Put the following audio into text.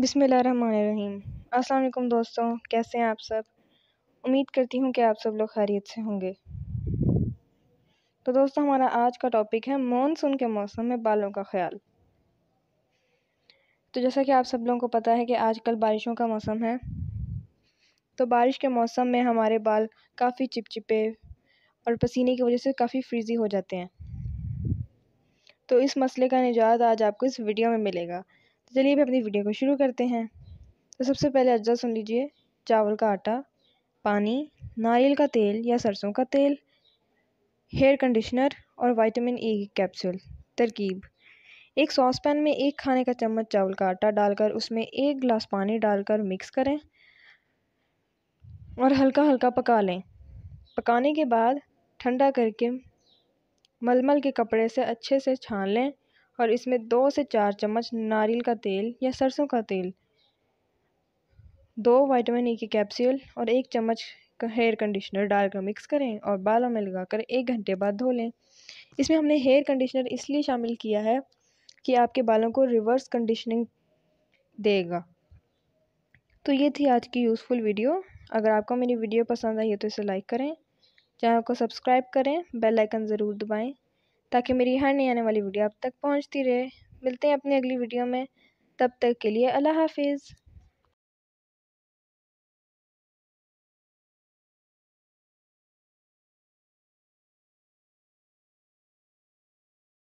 बिसमीम अस्सलाम दोस्तों कैसे हैं आप सब उम्मीद करती हूँ कि आप सब लोग खैरियत से होंगे तो दोस्तों हमारा आज का टॉपिक है मानसून के मौसम में बालों का ख्याल तो जैसा कि आप सब लोगों को पता है कि आजकल बारिशों का मौसम है तो बारिश के मौसम में हमारे बाल काफ़ी चिपचिपे और पसीने की वजह से काफ़ी फ्रीजी हो जाते हैं तो इस मसले का निजात आज आपको इस वीडियो में मिलेगा तो चलिए भी अपनी वीडियो को शुरू करते हैं तो सबसे पहले अज्जा सुन लीजिए चावल का आटा पानी नारियल का तेल या सरसों का तेल हेयर कंडीशनर और विटामिन ई की कैप्सूल तरकीब एक सॉस पैन में एक खाने का चम्मच चावल का आटा डालकर उसमें एक गिलास पानी डालकर मिक्स करें और हल्का हल्का पका लें पकाने के बाद ठंडा करके मलमल के कपड़े से अच्छे से छान लें और इसमें दो से चार चम्मच नारियल का तेल या सरसों का तेल दो वाइटामिन ई e के कैप्सूल और एक चम्मच हेयर कंडीशनर डालकर मिक्स करें और बालों में लगाकर एक घंटे बाद धो लें इसमें हमने हेयर कंडीशनर इसलिए शामिल किया है कि आपके बालों को रिवर्स कंडीशनिंग देगा तो ये थी आज की यूज़फुल वीडियो अगर आपको मेरी वीडियो पसंद आई है तो इसे लाइक करें चैनल को सब्सक्राइब करें बेल आइकन ज़रूर दबाएं ताकि मेरी हर नई आने वाली वीडियो आप तक पहुँचती रहे मिलते हैं अपनी अगली वीडियो में तब तक के लिए अल्लाह हाफिज़